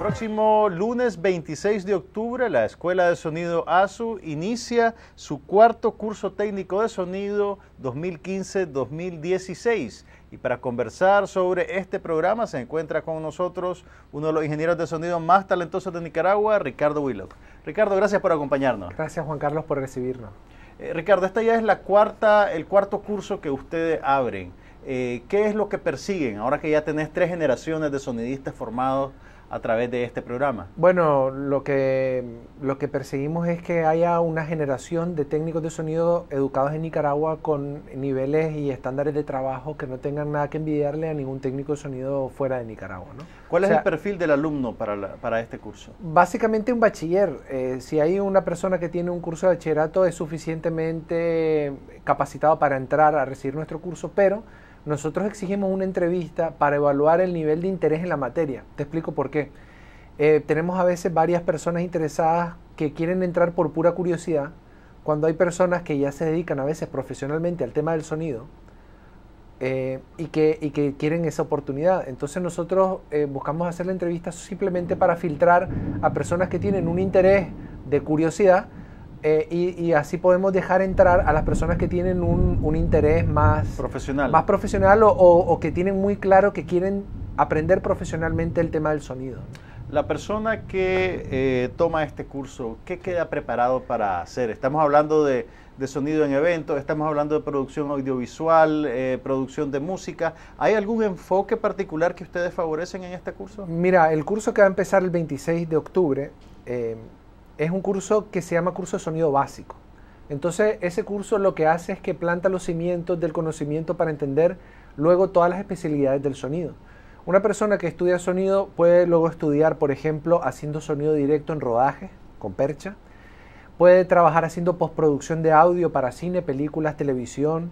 Próximo lunes 26 de octubre, la Escuela de Sonido ASU inicia su cuarto curso técnico de sonido 2015-2016. Y para conversar sobre este programa se encuentra con nosotros uno de los ingenieros de sonido más talentosos de Nicaragua, Ricardo Willock. Ricardo, gracias por acompañarnos. Gracias Juan Carlos por recibirnos. Eh, Ricardo, esta ya es la cuarta, el cuarto curso que ustedes abren. Eh, ¿Qué es lo que persiguen ahora que ya tenés tres generaciones de sonidistas formados a través de este programa? Bueno, lo que, lo que perseguimos es que haya una generación de técnicos de sonido educados en Nicaragua con niveles y estándares de trabajo que no tengan nada que envidiarle a ningún técnico de sonido fuera de Nicaragua. ¿no? ¿Cuál es el perfil del alumno para, este curso? Básicamente un bachiller. Eh, si hay una persona que tiene un curso de bachillerato es suficientemente capacitado para entrar a recibir nuestro curso, pero nosotros exigimos una entrevista para evaluar el nivel de interés en la materia. Te explico por qué. Eh, tenemos a veces varias personas interesadas que quieren entrar por pura curiosidad, cuando hay personas que ya se dedican a veces profesionalmente al tema del sonido eh, y, que, quieren esa oportunidad. Entonces nosotros eh, buscamos hacer la entrevista simplemente para filtrar a personas que tienen un interés de curiosidad, eh, y, así podemos dejar entrar a las personas que tienen un, interés más profesional, más profesional o, que tienen muy claro que quieren aprender profesionalmente el tema del sonido. La persona que eh, toma este curso, ¿qué queda preparado para hacer? Estamos hablando de, sonido en eventos, estamos hablando de producción audiovisual, eh, producción de música. ¿Hay algún enfoque particular que ustedes favorecen en este curso? Mira, el curso que va a empezar el 26 de octubre es un curso que se llama curso de sonido básico. Entonces, ese curso lo que hace es que planta los cimientos del conocimiento para entender luego todas las especialidades del sonido. Una persona que estudia sonido puede luego estudiar, por ejemplo, haciendo sonido directo en rodaje, con percha. Puede trabajar haciendo postproducción de audio para cine, películas, televisión,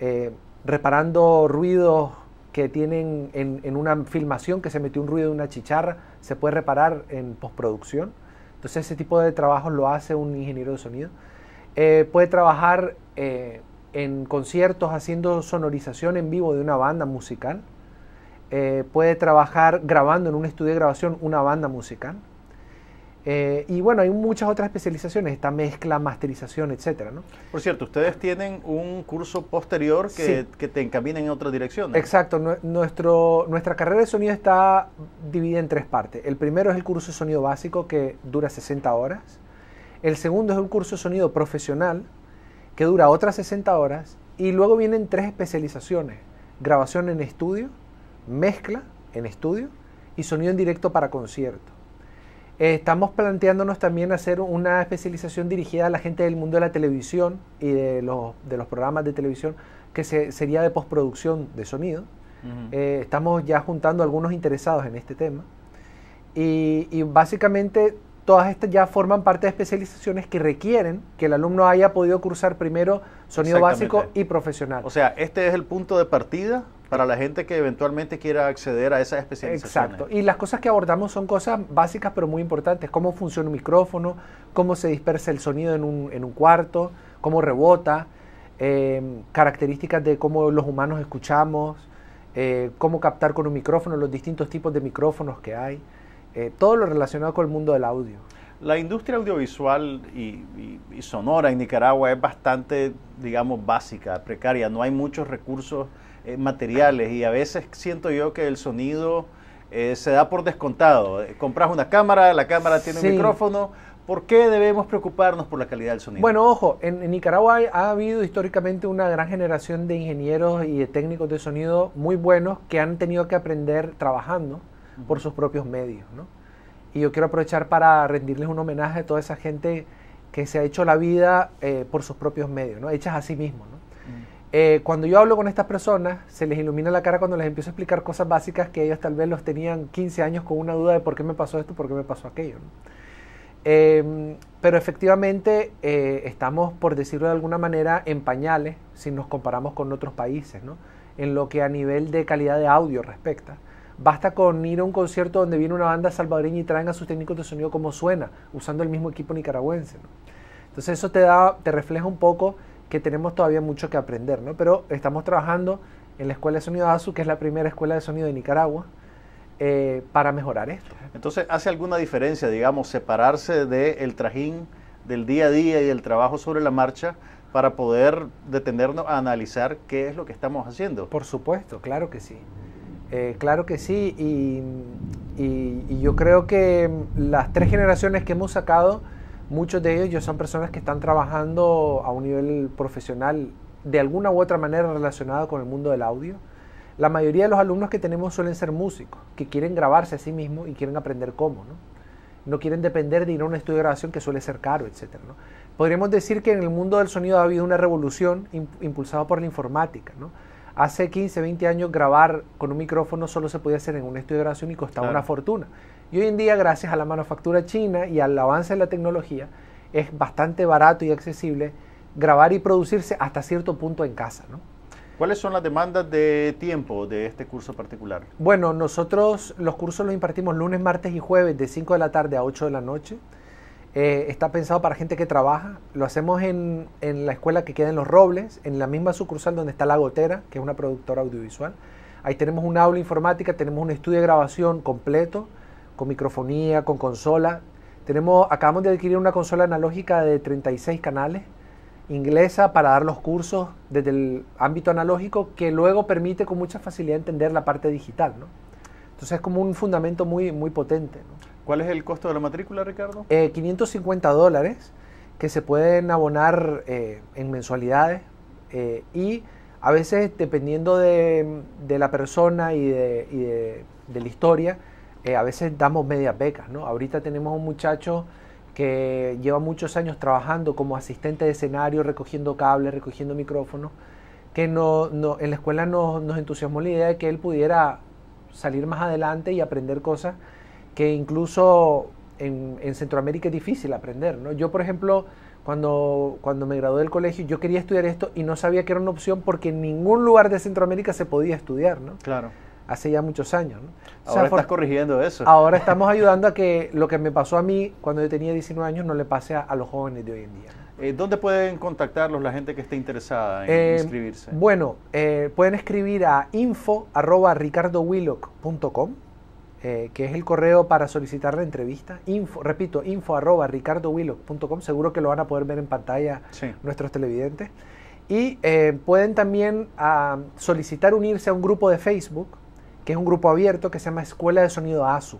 eh, reparando ruidos que tienen en, en, una filmación que se metió un ruido de una chicharra, se puede reparar en postproducción. Entonces ese tipo de trabajo lo hace un ingeniero de sonido. Eh, puede trabajar eh, en conciertos haciendo sonorización en vivo de una banda musical. Eh, puede trabajar grabando en un estudio de grabación una banda musical. Eh, y bueno, hay muchas otras especializaciones, esta mezcla, masterización, etcétera, ¿no? Por cierto, ustedes tienen un curso posterior que, te encamina en otra dirección. Exacto, nuestro, nuestra carrera de sonido está dividida en tres partes. El primero es el curso de sonido básico que dura 60 horas. El segundo es un curso de sonido profesional que dura otras 60 horas. Y luego vienen tres especializaciones. Grabación en estudio, mezcla en estudio y sonido en directo para concierto estamos planteándonos también hacer una especialización dirigida a la gente del mundo de la televisión y de los, de los programas de televisión, que se, sería de postproducción de sonido. Eh, estamos ya juntando algunos interesados en este tema. Y, y básicamente todas estas ya forman parte de especializaciones que requieren que el alumno haya podido cursar primero sonido básico y profesional. O sea, este es el punto de partida para la gente que eventualmente quiera acceder a esa especializaciones. Exacto. Y las cosas que abordamos son cosas básicas pero muy importantes. Cómo funciona un micrófono, cómo se dispersa el sonido en un, cuarto, cómo rebota, em, características de cómo los humanos escuchamos, eh, cómo captar con un micrófono, los distintos tipos de micrófonos que hay, eh, todo lo relacionado con el mundo del audio. La industria audiovisual y, sonora en Nicaragua es bastante, digamos, básica, precaria. No hay muchos recursos eh, materiales y a veces siento yo que el sonido eh, se da por descontado. Eh, compras una cámara, la cámara tiene un micrófono. ¿Por qué debemos preocuparnos por la calidad del sonido? Bueno, ojo, en, Nicaragua ha habido históricamente una gran generación de ingenieros y técnicos de sonido muy buenos que han tenido que aprender trabajando por sus propios medios. Y yo quiero aprovechar para rendirles un homenaje a toda esa gente que se ha hecho la vida por sus propios medios, ¿no? hechas a sí mismos. ¿no? Eh, cuando yo hablo con estas personas, se les ilumina la cara cuando les empiezo a explicar cosas básicas que ellos tal vez los tenían 15 años con una duda de por qué me pasó esto, por qué me pasó aquello. Em, pero efectivamente eh, estamos, por decirlo de alguna manera, en pañales si nos comparamos con otros países, ¿no? en lo que a nivel de calidad de audio respecta. Basta con ir a un concierto donde viene una banda salvadoreña y traen a sus técnicos de sonido como suena, usando el mismo equipo nicaragüense. Entonces eso te, da, te refleja un poco que tenemos todavía mucho que aprender, ¿no? Pero estamos trabajando en la Escuela de Sonido ASU, que es la primera escuela de sonido de Nicaragua, eh, para mejorar esto. Entonces, ¿hace alguna diferencia, digamos, separarse del trajín del día a día y el trabajo sobre la marcha para poder detenernos a analizar qué es lo que estamos haciendo? Por supuesto, claro que sí. Eh, claro que sí, y, yo creo que las tres generaciones que hemos sacado Muchos de ellos son personas que están trabajando a un nivel profesional de alguna u otra manera relacionado con el mundo del audio. La mayoría de los alumnos que tenemos suelen ser músicos, que quieren grabarse a sí mismos y quieren aprender cómo, ¿no? quieren depender de ir a un estudio de grabación que suele ser caro, etc. Podríamos decir que en el mundo del sonido ha habido una revolución impulsada por la informática, Hace 15, 20 años grabar con un micrófono solo se podía hacer en un estudio de grabación y costaba una fortuna. Y hoy en día, gracias a la manufactura china y al avance de la tecnología, es bastante barato y accesible grabar y producirse hasta cierto punto en casa. ¿Cuáles son las demandas de tiempo de este curso particular? Bueno, nosotros los cursos los impartimos lunes, martes y jueves de 5 de la tarde a 8 de la noche. Eh, está pensado para gente que trabaja. Lo hacemos en, la escuela que queda en Los Robles, en la misma sucursal donde está La Gotera, que es una productora audiovisual. Ahí tenemos un aula informática, tenemos un estudio de grabación completo, con microfonía, con consola. Tenemos, acabamos de adquirir una consola analógica de 36 canales inglesa para dar los cursos desde el ámbito analógico que luego permite con mucha facilidad entender la parte digital. ¿no? Entonces es como un fundamento muy, muy potente. ¿Cuál es el costo de la matrícula, Ricardo? 550 eh, dólares que se pueden abonar eh, en mensualidades eh, y a veces dependiendo de, la persona y de, la historia, a veces damos medias becas. Ahorita tenemos un muchacho que lleva muchos años trabajando como asistente de escenario, recogiendo cables, recogiendo micrófonos, que en la escuela nos entusiasmó la idea de que él pudiera salir más adelante y aprender cosas que incluso en, Centroamérica es difícil aprender. ¿no? Yo, por ejemplo, cuando, cuando me gradué del colegio, yo quería estudiar esto y no sabía que era una opción porque en ningún lugar de Centroamérica se podía estudiar. ¿no? Claro. Hace ya muchos años. ¿no? Ahora estás corrigiendo eso. Ahora estamos ayudando a que lo que me pasó a mí cuando yo tenía 19 años no le pase a, los jóvenes de hoy en día. Eh, ¿Dónde pueden contactarlos la gente que esté interesada en eh, inscribirse? Bueno, eh, pueden escribir a info.ricardowillock.com eh, que es el correo para solicitar la entrevista. Info, repito, info arroba Seguro que lo van a poder ver en pantalla nuestros televidentes. Y eh, pueden también ah, solicitar unirse a un grupo de Facebook, que es un grupo abierto que se llama Escuela de Sonido ASU.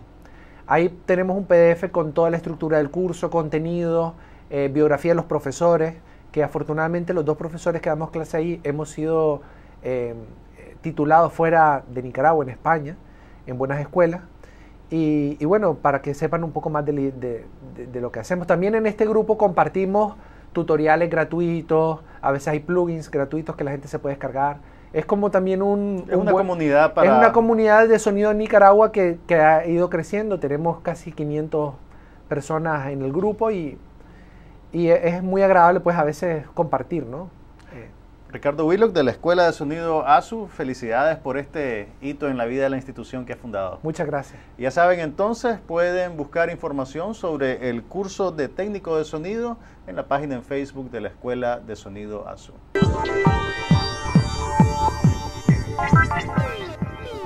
Ahí tenemos un PDF con toda la estructura del curso, contenido, eh, biografía de los profesores, que afortunadamente los dos profesores que damos clase ahí hemos sido titulados fuera de Nicaragua, en España, en buenas escuelas. Y, bueno, para que sepan un poco más de, lo que hacemos. También en este grupo compartimos tutoriales gratuitos, a veces hay plugins gratuitos que la gente se puede descargar. Es como también un... Es una comunidad para... Es una comunidad de sonido en Nicaragua que, ha ido creciendo. Tenemos casi 500 personas en el grupo y, y es muy agradable pues a veces compartir, ¿no? Ricardo Willock de la Escuela de Sonido ASU, felicidades por este hito en la vida de la institución que ha fundado. Muchas gracias. Ya saben, entonces pueden buscar información sobre el curso de técnico de sonido en la página en Facebook de la Escuela de Sonido ASU.